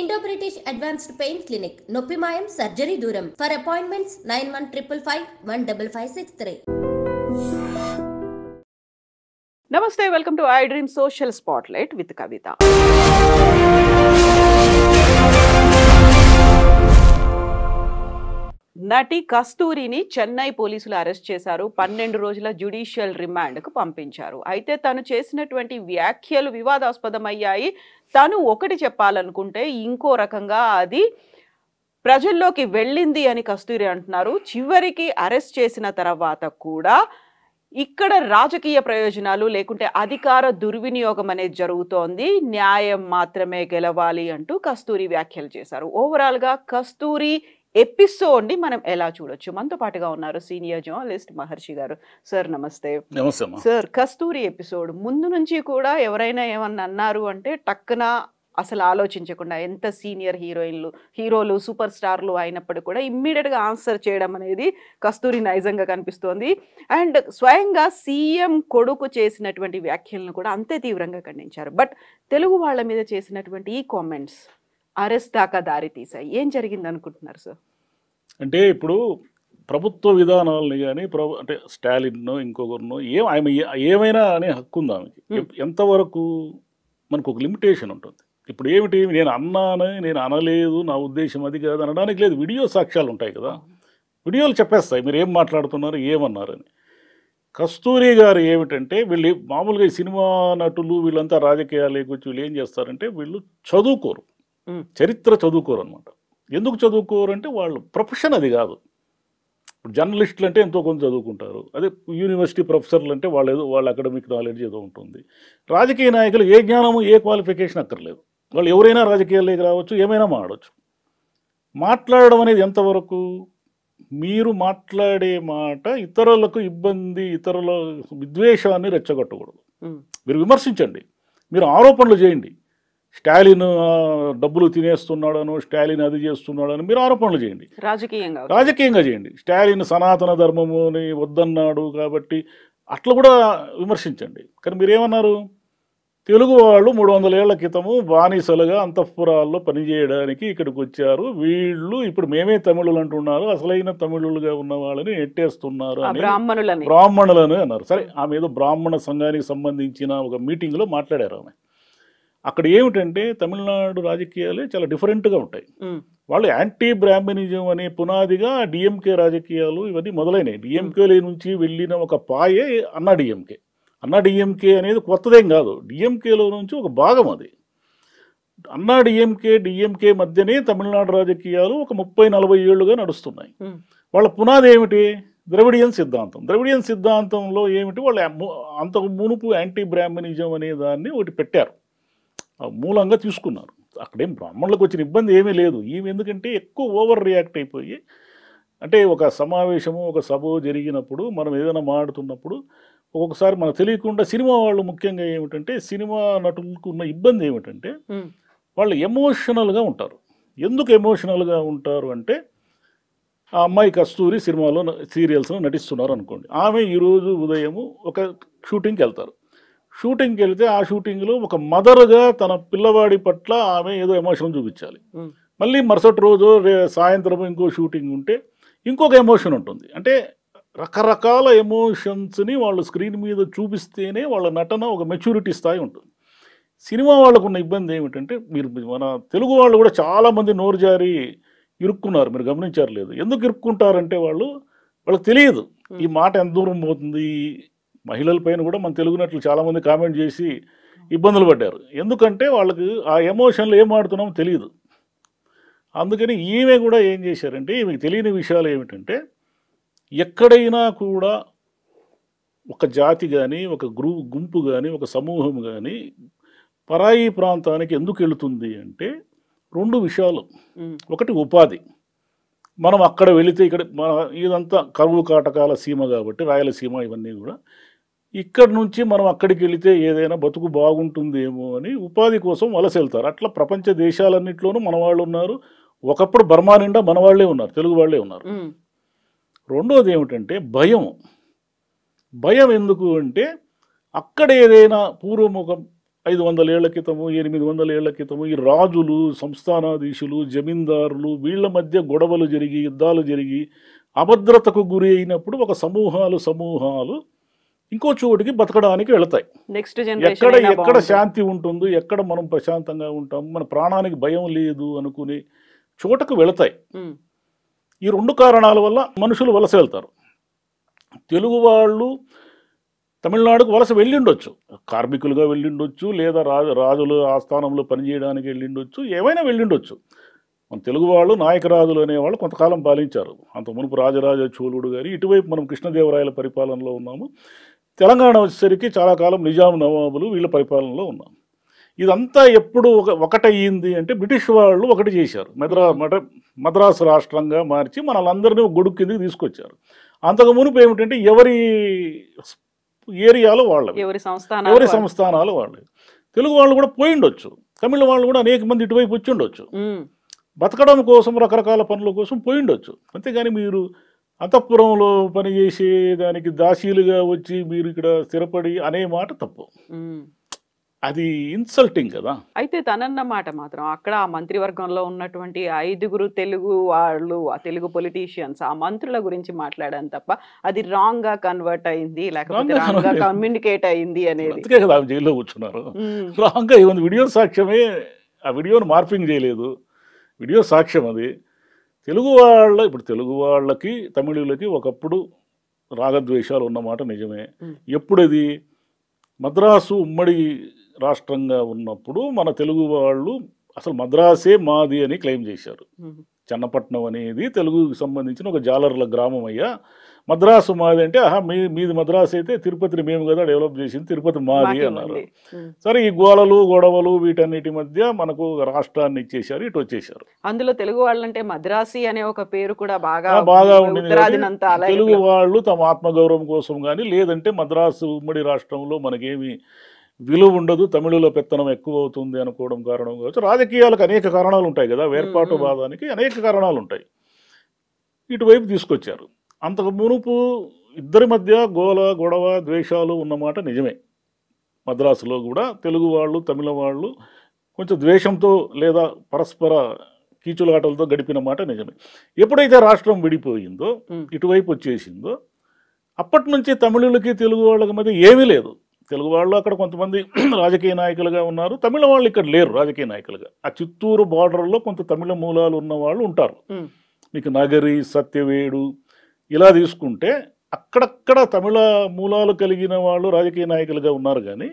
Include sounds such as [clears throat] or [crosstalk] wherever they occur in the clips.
Indo British advanced pain clinic నొప్పి మాయం surgery దూరం for appointments nine one triple five one double five six three నమస్తే welcome to I dream social spotlight with Kavitha నటి కస్తూరిని చెన్నై పోలీసులు arrest చేశారు పన్నెండు రోజుల జ్యుడీషియల్ రిమాండ్కు పంపించారు అయితే తను చేసినటువంటి వ్యాఖ్యలు వివాదాస్పదమయ్యాయి తను ఒకటి చెప్పాలనుకుంటే ఇంకో రకంగా అది ప్రజల్లోకి వెళ్ళింది అని కస్తూరి అంటున్నారు చివరికి అరెస్ట్ చేసిన తర్వాత కూడా ఇక్కడ రాజకీయ ప్రయోజనాలు లేకుంటే అధికార దుర్వినియోగం అనేది జరుగుతోంది న్యాయం మాత్రమే గెలవాలి అంటూ కస్తూరి వ్యాఖ్యలు చేశారు ఓవరాల్గా కస్తూరి ఎపిసోడ్ని మనం ఎలా చూడొచ్చు మనతో పాటుగా ఉన్నారు సీనియర్ జర్నలిస్ట్ మహర్షి గారు సార్ నమస్తే సార్ కస్తూరి ఎపిసోడ్ ముందు నుంచి కూడా ఎవరైనా ఏమన్నా అన్నారు అంటే టక్కున అసలు ఆలోచించకుండా ఎంత సీనియర్ హీరోయిన్లు హీరోలు సూపర్ స్టార్లు అయినప్పుడు కూడా ఇమ్మీడియట్గా ఆన్సర్ చేయడం అనేది కస్తూరి నైజంగా కనిపిస్తోంది అండ్ స్వయంగా సీఎం కొడుకు చేసినటువంటి వ్యాఖ్యలను కూడా అంతే తీవ్రంగా ఖండించారు బట్ తెలుగు వాళ్ళ మీద చేసినటువంటి ఈ కామెంట్స్ అరెస్ట్ దాకా దారితీశాయి ఏం జరిగింది అనుకుంటున్నారు సార్ అంటే ఇప్పుడు ప్రభుత్వ విధానాలని కానీ ప్రభు అంటే స్టాలిన్ ఇంకొకరినో ఏం ఆమె ఏమైనా అనే హక్కు ఉంది ఆమెకి ఎంతవరకు మనకు ఒక లిమిటేషన్ ఉంటుంది ఇప్పుడు ఏమిటి నేను అన్నాను నేను అనలేదు నా ఉద్దేశం అది కాదు అనడానికి లేదు వీడియో సాక్ష్యాలు ఉంటాయి కదా వీడియోలు చెప్పేస్తాయి మీరు ఏం మాట్లాడుతున్నారు ఏమన్నారని కస్తూరి గారు ఏమిటంటే వీళ్ళు మామూలుగా సినిమా నటులు వీళ్ళంతా రాజకీయాలు వీళ్ళు ఏం చేస్తారంటే వీళ్ళు చదువుకోరు చరిత్ర చదువుకోరు అనమాట ఎందుకు చదువుకోరు అంటే వాళ్ళు ప్రొఫెషన్ అది కాదు జర్నలిస్టులు అంటే ఎంతో కొంత చదువుకుంటారు అదే యూనివర్సిటీ ప్రొఫెసర్లు అంటే వాళ్ళు ఏదో వాళ్ళ అకాడమిక్ నాలెడ్జ్ ఏదో ఉంటుంది రాజకీయ నాయకులు ఏ జ్ఞానము ఏ క్వాలిఫికేషన్ అక్కర్లేదు వాళ్ళు ఎవరైనా రాజకీయాల్లోకి రావచ్చు ఏమైనా మాడవచ్చు మాట్లాడడం అనేది ఎంతవరకు మీరు మాట్లాడే మాట ఇతరులకు ఇబ్బంది ఇతరుల విద్వేషాన్ని రెచ్చగొట్టకూడదు మీరు విమర్శించండి మీరు ఆరోపణలు చేయండి స్టాలిన్ డబ్బులు తినేస్తున్నాడను స్టాలిన్ అది చేస్తున్నాడని మీరు ఆరోపణలు చేయండి రాజకీయంగా రాజకీయంగా చేయండి స్టాలిన్ సనాతన ధర్మముని వద్దన్నాడు కాబట్టి అట్లా కూడా విమర్శించండి కానీ మీరేమన్నారు తెలుగు వాళ్ళు మూడు వందల ఏళ్ల క్రితము బానిసలుగా అంతఃపురాల్లో పనిచేయడానికి ఇక్కడికి వచ్చారు వీళ్ళు ఇప్పుడు మేమే తమిళులు అంటున్నారు అసలైన తమిళులుగా ఉన్న వాళ్ళని ఎట్టేస్తున్నారు అని బ్రాహ్మణులని బ్రాహ్మణులని అన్నారు సరే ఆమె ఏదో బ్రాహ్మణ సంఘానికి సంబంధించిన ఒక మీటింగ్లో మాట్లాడారు ఆమె అక్కడ ఏమిటంటే తమిళనాడు రాజకీయాలే చాలా డిఫరెంట్గా ఉంటాయి వాళ్ళు యాంటీ బ్రాహ్మణిజం అనే పునాదిగా డిఎంకే రాజకీయాలు ఇవన్నీ మొదలైనవి డిఎంకేలే నుంచి వెళ్ళిన ఒక పాయే అన్నా డిఎంకే అన్నా డిఎంకే అనేది కొత్తదేం కాదు డిఎంకేలో నుంచి ఒక భాగం అది అన్నా డిఎంకే డిఎంకే మధ్యనే తమిళనాడు రాజకీయాలు ఒక ముప్పై నలభై ఏళ్ళుగా నడుస్తున్నాయి వాళ్ళ పునాది ఏమిటి ద్రవిడియన్ సిద్ధాంతం ద్రవిడియన్ సిద్ధాంతంలో ఏమిటి వాళ్ళు అంతకు మునుపు యాంటీ బ్రాహ్మణిజం అనే దాన్ని ఒకటి పెట్టారు మూలంగా తీసుకున్నారు అక్కడేం బ్రాహ్మణులకు వచ్చిన ఇబ్బంది ఏమీ లేదు ఈమె ఎందుకంటే ఎక్కువ ఓవర్ రియాక్ట్ అయిపోయి అంటే ఒక సమావేశము ఒక సభ జరిగినప్పుడు మనం ఏదైనా మాడుతున్నప్పుడు ఒక్కొక్కసారి మనకు తెలియకుండా సినిమా వాళ్ళు ముఖ్యంగా ఏమిటంటే సినిమా నటులకు ఉన్న ఇబ్బంది ఏమిటంటే వాళ్ళు ఎమోషనల్గా ఉంటారు ఎందుకు ఎమోషనల్గా ఉంటారు అంటే ఆ అమ్మాయి కస్తూరి సినిమాలో సీరియల్స్లో నటిస్తున్నారు అనుకోండి ఆమె ఈరోజు ఉదయము ఒక షూటింగ్కి వెళ్తారు షూటింగ్కి వెళితే ఆ షూటింగ్లో ఒక మదర్గా తన పిల్లవాడి పట్ల ఆమె ఏదో ఎమోషన్ చూపించాలి మళ్ళీ మరుసటి రోజు సాయంత్రం ఇంకో షూటింగ్ ఉంటే ఇంకొక ఎమోషన్ ఉంటుంది అంటే రకరకాల ఎమోషన్స్ని వాళ్ళు స్క్రీన్ మీద చూపిస్తేనే వాళ్ళ నటన ఒక మెచ్యూరిటీ స్థాయి ఉంటుంది సినిమా వాళ్ళకు ఉన్న ఇబ్బంది ఏమిటంటే మీరు మన తెలుగు వాళ్ళు కూడా చాలామంది నోరు జారి ఇరుక్కున్నారు మీరు గమనించారు లేదు ఎందుకు ఇరుక్కుంటారంటే వాళ్ళు వాళ్ళకి తెలియదు ఈ మాట ఎంత దూరం పోతుంది మహిళలపైన కూడా మన తెలుగునట్లు చాలామంది కామెంట్ చేసి ఇబ్బందులు పడ్డారు ఎందుకంటే వాళ్ళకి ఆ ఎమోషన్లు ఏం ఆడుతున్నామో తెలియదు అందుకని ఈమె కూడా ఏం చేశారంటే ఈమెకి తెలియని విషయాలు ఏమిటంటే ఎక్కడైనా కూడా ఒక జాతి కానీ ఒక గ్రూ గుంపు కానీ ఒక సమూహం కానీ పరాయి ప్రాంతానికి ఎందుకు వెళుతుంది అంటే రెండు విషయాలు ఒకటి ఉపాధి మనం అక్కడ వెళితే ఇక్కడ మన ఇదంతా కరువు కాటకాల సీమ కాబట్టి రాయలసీమ ఇవన్నీ కూడా ఇక్కడ నుంచి మనం అక్కడికి వెళితే ఏదైనా బతుకు బాగుంటుందేమో అని ఉపాధి కోసం వలస వెళ్తారు అట్లా ప్రపంచ దేశాలన్నింటిలోనూ మన వాళ్ళు ఉన్నారు ఒకప్పుడు బర్మా నిండా మన వాళ్ళే ఉన్నారు తెలుగు వాళ్ళే ఉన్నారు రెండోది ఏమిటంటే భయం భయం ఎందుకు అంటే అక్కడ ఏదైనా పూర్వముఖం ఐదు వందల ఏళ్ల క్రితము ఎనిమిది వందల ఏళ్ల క్రితము ఈ రాజులు సంస్థానాధీశులు జమీందారులు వీళ్ళ మధ్య గొడవలు జరిగి యుద్ధాలు జరిగి అభద్రతకు గురి అయినప్పుడు ఒక సమూహాలు సమూహాలు ఇంకో చోటికి బతకడానికి వెళతాయి నెక్స్ట్ ఎక్కడ ఎక్కడ శాంతి ఉంటుందో ఎక్కడ మనం ప్రశాంతంగా ఉంటాం మన ప్రాణానికి భయం లేదు అనుకుని చోటకు వెళతాయి hmm. ఈ రెండు కారణాల వల్ల మనుషులు వలస వెళ్తారు తెలుగు వాళ్ళు తమిళనాడుకు వలస వెళ్ళిండొచ్చు కార్మికులుగా వెళ్ళిండొచ్చు లేదా రాజు రాజులు ఆస్థానంలో పనిచేయడానికి వెళ్ళిండొచ్చు ఏమైనా వెళ్ళిండొచ్చు మన తెలుగు వాళ్ళు నాయకరాజులు అనేవాళ్ళు కొంతకాలం పాలించారు అంత మునుపు రాజరాజ చోళుడు గారి ఇటువైపు మనం కృష్ణదేవరాయల పరిపాలనలో ఉన్నాము తెలంగాణ వచ్చేసరికి చాలా కాలం నిజాం నవాబులు వీళ్ళ పరిపాలనలో ఉన్నాం ఇదంతా ఎప్పుడు ఒక ఒకటయ్యింది అంటే బ్రిటిష్ వాళ్ళు ఒకటి చేశారు మద్రా మద్రాసు రాష్ట్రంగా మార్చి మనలందరినీ గొడుగు కిందకి తీసుకొచ్చారు అంతకు మునుపు ఏమిటంటే ఎవరి ఏరియాలో వాళ్ళవి ఎవరి సంస్థానాలు ఎవరి సంస్థానాలు తెలుగు వాళ్ళు కూడా పోయిండొచ్చు తమిళ వాళ్ళు కూడా అనేక మంది ఇటువైపు వచ్చి ఉండొచ్చు బతకడం కోసం రకరకాల పనుల కోసం పోయిండొచ్చు అంతేగాని మీరు అంతఃపురంలో పనిచేసే దానికి దాసీలుగా వచ్చి మీరు ఇక్కడ స్థిరపడి అనే మాట తప్పు అది ఇన్సల్టింగ్ కదా అయితే తనన్న మాట మాత్రం అక్కడ ఆ మంత్రివర్గంలో ఉన్నటువంటి ఐదుగురు తెలుగు వాళ్ళు ఆ తెలుగు పొలిటీషియన్స్ ఆ మంత్రుల గురించి మాట్లాడాను తప్ప అది రాంగ్ గా కన్వర్ట్ అయింది లేకపోతే కమ్యూనికేట్ అయింది అనేది కదా జైల్లో కూర్చున్నారు రాంగ్ గా వీడియో సాక్ష్యమే ఆ వీడియోను మార్పింగ్ చేయలేదు వీడియో సాక్ష్యం అది తెలుగు వాళ్ళ ఇప్పుడు తెలుగు వాళ్ళకి తమిళులకి ఒకప్పుడు రాగద్వేషాలు ఉన్నమాట నిజమే ఎప్పుడది మద్రాసు ఉమ్మడి రాష్ట్రంగా ఉన్నప్పుడు మన తెలుగు వాళ్ళు అసలు మద్రాసే మాది అని క్లెయిమ్ చేశారు చన్నపట్నం అనేది తెలుగుకి సంబంధించిన ఒక జాలర్ల గ్రామం అయ్యా మద్రాసు మాది అంటే ఆహా మీ మీది మద్రాసు అయితే తిరుపతిని మేము కదా డెవలప్ చేసింది తిరుపతి మాది అన్నారు సరే ఈ గోడలు గొడవలు వీటన్నిటి మధ్య మనకు రాష్ట్రాన్ని ఇచ్చేసారు ఇటు వచ్చేసారు అందులో తెలుగు వాళ్ళంటే మద్రాసి అనే ఒక పేరు కూడా బాగా బాగా ఉండింది తెలుగు వాళ్ళు తమ ఆత్మగౌరవం కోసం కానీ లేదంటే మద్రాసు ఉమ్మడి రాష్ట్రంలో మనకేమి విలువ ఉండదు తమిళలో పెత్తనం ఎక్కువ అవుతుంది అనుకోవడం కారణం కావచ్చు రాజకీయాలకు అనేక కారణాలు ఉంటాయి కదా వేర్పాటు బాధానికి అనేక కారణాలు ఉంటాయి ఇటువైపు తీసుకొచ్చారు అంతకు మునుపు ఇద్దరి మధ్య గోల గొడవ ద్వేషాలు ఉన్నమాట నిజమే మద్రాసులో కూడా తెలుగు వాళ్ళు తమిళ వాళ్ళు కొంచెం ద్వేషంతో లేదా పరస్పర కీచులాటలతో గడిపిన మాట నిజమే ఎప్పుడైతే రాష్ట్రం విడిపోయిందో ఇటువైపు వచ్చేసిందో అప్పటి నుంచి తమిళులకి తెలుగు వాళ్ళకి మధ్య ఏమీ లేదు తెలుగు వాళ్ళు అక్కడ కొంతమంది [clears throat] రాజకీయ నాయకులుగా ఉన్నారు తమిళ వాళ్ళు ఇక్కడ లేరు రాజకీయ నాయకులుగా ఆ చిత్తూరు బార్డర్లో కొంత తమిళ మూలాలు ఉన్న వాళ్ళు ఉంటారు మీకు నగరి సత్యవేడు ఇలా తీసుకుంటే అక్కడక్కడ తమిళ మూలాలు కలిగిన వాళ్ళు రాజకీయ నాయకులుగా ఉన్నారు కానీ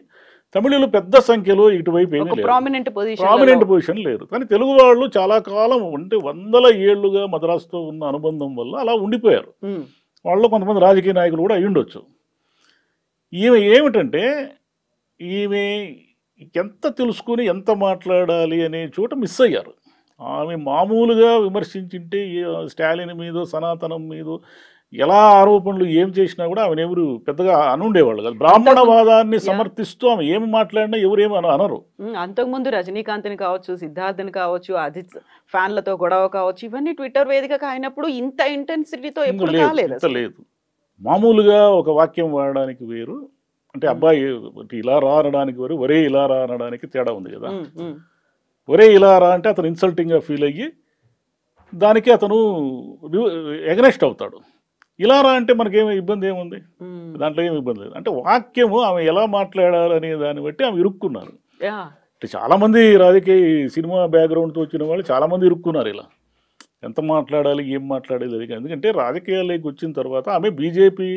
తమిళులు పెద్ద సంఖ్యలో ఇటువైపు ఏమీ ప్రామినెంట్ పొజిషన్ లేరు కానీ తెలుగు వాళ్ళు చాలా కాలం అంటే వందల ఏళ్లుగా మద్రాసుతో ఉన్న అనుబంధం వల్ల అలా ఉండిపోయారు వాళ్ళు కొంతమంది రాజకీయ నాయకులు కూడా ఉండొచ్చు ఈమె ఏమిటంటే ఈమె ఎంత తెలుసుకుని ఎంత మాట్లాడాలి అనే చోట మిస్ అయ్యారు ఆమె మామూలుగా విమర్శించింటే స్టాలిన్ మీద సనాతనం మీద ఎలా ఆరోపణలు ఏం చేసినా కూడా ఆమె ఎవరు పెద్దగా అనుండేవాళ్ళు కదా బ్రాహ్మణవాదాన్ని సమర్థిస్తూ ఆమె ఏమి మాట్లాడినా ఎవరు ఏమి అనరు అంతకుముందు రజనీకాంత్ని కావచ్చు సిద్ధార్థని కావచ్చు అజిత్ ఫ్యాన్లతో గొడవ కావచ్చు ఇవన్నీ ట్విట్టర్ వేదికగా అయినప్పుడు ఇంత ఇంటెన్సిటీతో ఎప్పుడు లేదు మామూలుగా ఒక వాక్యం వాడడానికి వేరు అంటే అబ్బాయి ఇలా రానడానికి వేరు ఒరే ఇలా రానడానికి తేడా ఉంది కదా ఒరే ఇలా రా అంటే అతను ఇన్సల్టింగ్గా ఫీల్ అయ్యి దానికి అతను ఎగనెస్ట్ అవుతాడు ఇలా రా అంటే మనకేమి ఇబ్బంది ఏముంది దాంట్లో ఏమి ఇబ్బంది లేదు అంటే వాక్యము ఆమె ఎలా మాట్లాడాలనే దాన్ని బట్టి ఆమె ఇరుక్కున్నారు అంటే చాలామంది రాజకీయ సినిమా బ్యాక్గ్రౌండ్తో వచ్చిన వాళ్ళు చాలామంది ఇరుక్కున్నారు ఇలా ఎంత మాట్లాడాలి ఏం మాట్లాడాలి అది ఎందుకంటే రాజకీయాల్లోకి వచ్చిన తర్వాత ఆమె బీజేపీ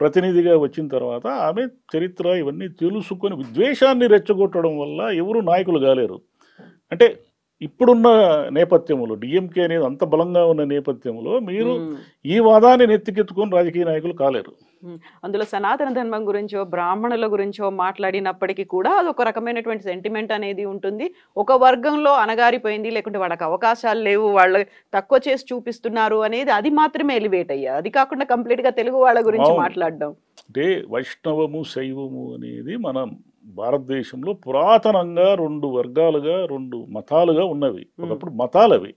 ప్రతినిధిగా వచ్చిన తర్వాత ఆమె చరిత్ర ఇవన్నీ తెలుసుకొని ద్వేషాన్ని రెచ్చగొట్టడం వల్ల ఎవరు నాయకులు కాలేరు అంటే ఇప్పుడున్న నేపథ్యంలో డిఎంకే అనేది అంత బలంగా ఉన్న నేపథ్యంలో మీరు ఈ వాదాన్ని నెత్తికెత్తుకొని రాజకీయ నాయకులు కాలేరు అందులో సనాతన ధర్మం గురించో బ్రాహ్మణుల గురించో మాట్లాడినప్పటికీ కూడా అది ఒక రకమైనటువంటి సెంటిమెంట్ అనేది ఉంటుంది ఒక వర్గంలో అనగారిపోయింది లేకుంటే వాళ్ళకి అవకాశాలు లేవు వాళ్ళు తక్కువ చేసి చూపిస్తున్నారు అనేది అది మాత్రమే ఎలివేట్ అయ్యా అది కాకుండా కంప్లీట్గా తెలుగు వాళ్ళ గురించి మాట్లాడడం అంటే వైష్ణవము శైవము అనేది మనం భారతదేశంలో పురాతనంగా రెండు వర్గాలుగా రెండు మతాలుగా ఉన్నవి ఒకప్పుడు మతాలు అవి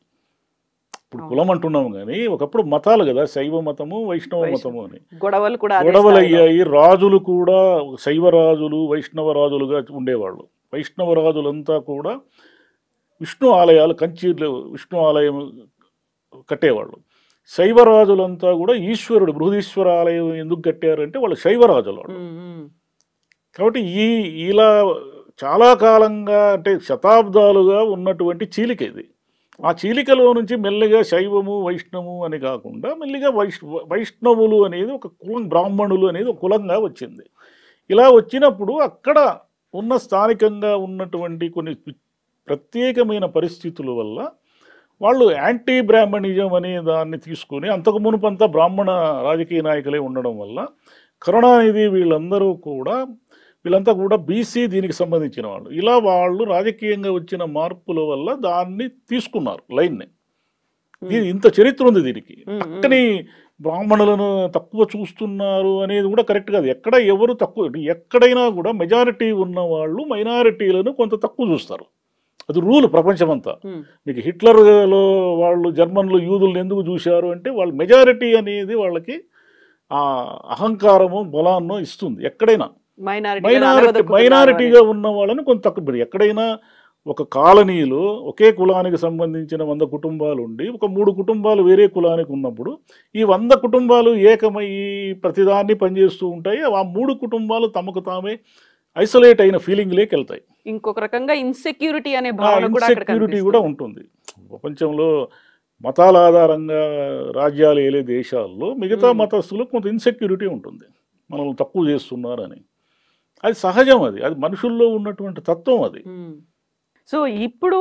ఇప్పుడు కులం అంటున్నాం కానీ ఒకప్పుడు మతాలు కదా శైవ మతము వైష్ణవ మతము అని గొడవలు కూడా గొడవలు అయ్యాయి రాజులు కూడా శైవ రాజులు వైష్ణవ రాజులుగా ఉండేవాళ్ళు వైష్ణవ రాజులంతా కూడా విష్ణు ఆలయాలు కంచీర్లు విష్ణు ఆలయం కట్టేవాళ్ళు శైవరాజులంతా కూడా ఈశ్వరుడు బృహదీశ్వర ఆలయం ఎందుకు కట్టారంటే వాళ్ళు శైవరాజులు వాళ్ళు కాబట్టి ఈ ఇలా చాలా కాలంగా అంటే శతాబ్దాలుగా ఉన్నటువంటి చీలిక ఇది ఆ చీలికలో నుంచి మెల్లిగా శైవము వైష్ణవము అని కాకుండా మెల్లిగా వైష్ణ వైష్ణవులు అనేది ఒక కులం బ్రాహ్మణులు అనేది ఒక కులంగా వచ్చింది ఇలా వచ్చినప్పుడు అక్కడ ఉన్న స్థానికంగా ఉన్నటువంటి కొన్ని ప్రత్యేకమైన పరిస్థితుల వల్ల వాళ్ళు యాంటీ బ్రాహ్మణిజం అనే దాన్ని తీసుకొని అంతకు మునుపంతా బ్రాహ్మణ రాజకీయ నాయకులే ఉండడం వల్ల కరుణానిధి వీళ్ళందరూ కూడా వీళ్ళంతా కూడా బీసీ దీనికి సంబంధించిన వాళ్ళు ఇలా వాళ్ళు రాజకీయంగా వచ్చిన మార్పుల వల్ల దాన్ని తీసుకున్నారు లైన్ని ఇంత చరిత్ర ఉంది దీనికి పక్కని బ్రాహ్మణులను తక్కువ చూస్తున్నారు అనేది కూడా కరెక్ట్ కాదు ఎక్కడ ఎవరు తక్కువ ఎక్కడైనా కూడా మెజారిటీ ఉన్న వాళ్ళు మైనారిటీలను కొంత తక్కువ చూస్తారు అది రూల్ ప్రపంచమంతా మీకు హిట్లర్లో వాళ్ళు జర్మన్లు యూదులను ఎందుకు చూశారు అంటే వాళ్ళు మెజారిటీ అనేది వాళ్ళకి ఆ అహంకారము బలాన్నో ఇస్తుంది ఎక్కడైనా మైనారిటీ మైనారిటీగా ఉన్న వాళ్ళని కొంత తక్కువ ఎక్కడైనా ఒక కాలనీలో ఒకే కులానికి సంబంధించిన వంద కుటుంబాలు ఉండి ఒక మూడు కుటుంబాలు వేరే కులానికి ఉన్నప్పుడు ఈ వంద కుటుంబాలు ఏకమయ్యి ప్రతిదాన్ని పనిచేస్తూ ఉంటాయి ఆ మూడు కుటుంబాలు తమకు తామే ఐసోలేట్ అయిన ఫీలింగ్లోకి వెళ్తాయి ఇంకొక రకంగా ఇన్సెక్యూరిటీ అనే ఇన్సెక్యూరిటీ కూడా ఉంటుంది ప్రపంచంలో మతాల ఆధారంగా రాజ్యాలు ఏలే దేశాల్లో మిగతా మతస్థులు కొంత ఇన్సెక్యూరిటీ ఉంటుంది మనల్ని తక్కువ చేస్తున్నారని అది సహజం అది అది మనుషుల్లో ఉన్నటువంటి తత్వం అది సో ఇప్పుడు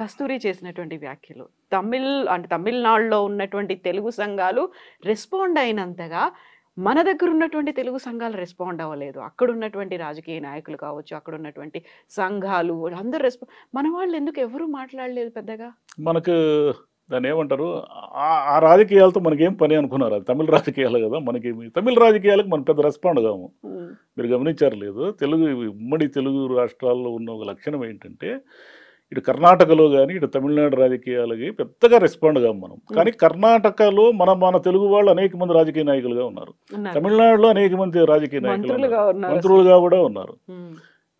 కస్తూరి చేసినటువంటి వ్యాఖ్యలు తమిళ్ అంటే తమిళనాడులో ఉన్నటువంటి తెలుగు సంఘాలు రెస్పాండ్ అయినంతగా మన దగ్గర ఉన్నటువంటి తెలుగు సంఘాలు రెస్పాండ్ అవ్వలేదు అక్కడ ఉన్నటువంటి రాజకీయ నాయకులు కావచ్చు అక్కడ ఉన్నటువంటి సంఘాలు అందరు రెస్పాండ్ మన వాళ్ళు ఎందుకు ఎవరు మాట్లాడలేదు పెద్దగా మనకు దాన్ని ఏమంటారు ఆ రాజకీయాలతో మనకేం పని అనుకున్నారు అది తమిళ రాజకీయాలు కదా మనకి తమిళ రాజకీయాలకు మనం పెద్ద రెస్పాండ్ కాము మీరు గమనించారు లేదు తెలుగు ఉమ్మడి తెలుగు రాష్ట్రాల్లో ఉన్న ఒక లక్షణం ఏంటంటే ఇటు కర్ణాటకలో కానీ ఇటు తమిళనాడు రాజకీయాలకి పెద్దగా రెస్పాండ్ కాము మనం కానీ కర్ణాటకలో మన మన తెలుగు వాళ్ళు అనేక మంది రాజకీయ నాయకులుగా ఉన్నారు తమిళనాడులో అనేక మంది రాజకీయ నాయకులు మంత్రులుగా కూడా ఉన్నారు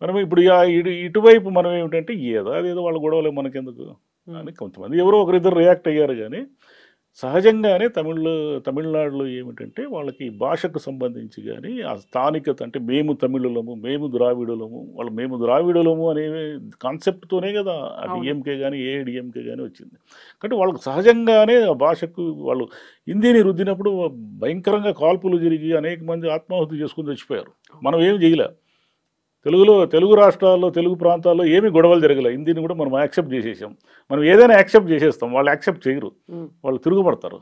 మనం ఇప్పుడు ఇటు ఇటువైపు మనం ఏమిటంటే ఏదో అదేదో వాళ్ళ గొడవలే మనకెందుకు అని కొంతమంది ఎవరో ఒకరిద్దరు రియాక్ట్ అయ్యారు కానీ సహజంగానే తమిళ్ తమిళనాడులో ఏమిటంటే వాళ్ళకి భాషకు సంబంధించి కానీ ఆ స్థానికత అంటే మేము తమిళులము మేము ద్రావిడులము వాళ్ళు మేము ద్రావిడులము అనే కాన్సెప్ట్తోనే కదా ఆ డిఎంకే కానీ డిఎంకే కానీ వచ్చింది కాబట్టి వాళ్ళకి సహజంగానే ఆ భాషకు వాళ్ళు హిందీని రుద్దినప్పుడు భయంకరంగా కాల్పులు జరిగి అనేక మంది ఆత్మాహుతి చేసుకుని చచ్చిపోయారు మనం ఏం చేయలే తెలుగులో తెలుగు రాష్ట్రాల్లో తెలుగు ప్రాంతాల్లో ఏమి గొడవలు జరగలేదు హిందీని కూడా మనం యాక్సెప్ట్ చేసేసాం మనం ఏదైనా యాక్సెప్ట్ చేసేస్తాం వాళ్ళు యాక్సెప్ట్ చేయరు వాళ్ళు తిరుగుబడతారు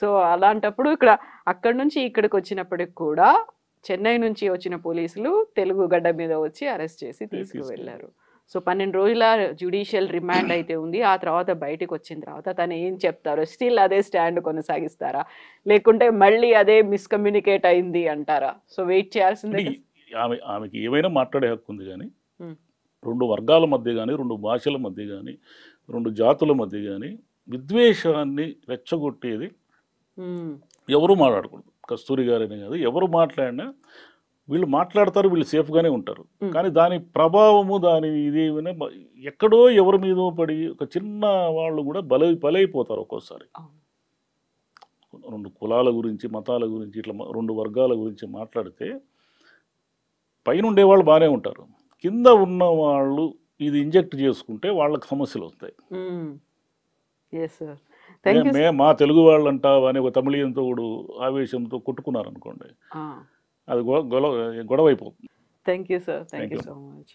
సో అలాంటప్పుడు ఇక్కడ అక్కడ నుంచి ఇక్కడికి వచ్చినప్పటికి కూడా చెన్నై నుంచి వచ్చిన పోలీసులు తెలుగు గడ్డ మీద వచ్చి అరెస్ట్ చేసి తీసుకువెళ్ళారు సో పన్నెండు రోజుల జ్యుడిషియల్ రిమాండ్ అయితే ఉంది ఆ తర్వాత బయటకు వచ్చిన తర్వాత తను ఏం చెప్తారు స్టిల్ అదే స్టాండ్ కొనసాగిస్తారా లేకుంటే మళ్ళీ అదే మిస్కమ్యూనికేట్ అయింది అంటారా సో వెయిట్ చేయాల్సింది ఆమె ఆమెకి ఏమైనా మాట్లాడే హక్కు ఉంది కానీ రెండు వర్గాల మధ్య కానీ రెండు భాషల మధ్య కానీ రెండు జాతుల మధ్య కానీ విద్వేషాన్ని రెచ్చగొట్టేది ఎవరు మాట్లాడకూడదు కస్తూరి గారని కాదు ఎవరు మాట్లాడినా వీళ్ళు మాట్లాడతారు వీళ్ళు సేఫ్గానే ఉంటారు కానీ దాని ప్రభావము దాని ఇదేమైనా ఎక్కడో ఎవరి మీద పడి ఒక చిన్న వాళ్ళు కూడా బల బలైపోతారు ఒక్కోసారి రెండు కులాల గురించి మతాల గురించి ఇట్లా రెండు వర్గాల గురించి మాట్లాడితే పైన ఉండేవాళ్ళు బాగానే ఉంటారు కింద ఉన్న వాళ్ళు ఇది ఇంజెక్ట్ చేసుకుంటే వాళ్ళకి సమస్యలు వస్తాయి మా తెలుగు వాళ్ళు అంటావు అని ఒక తమిళంతో కూడా ఆవేశంతో కొట్టుకున్నారనుకోండి అది గొడవ అయిపోతుంది thank you sir thank you so much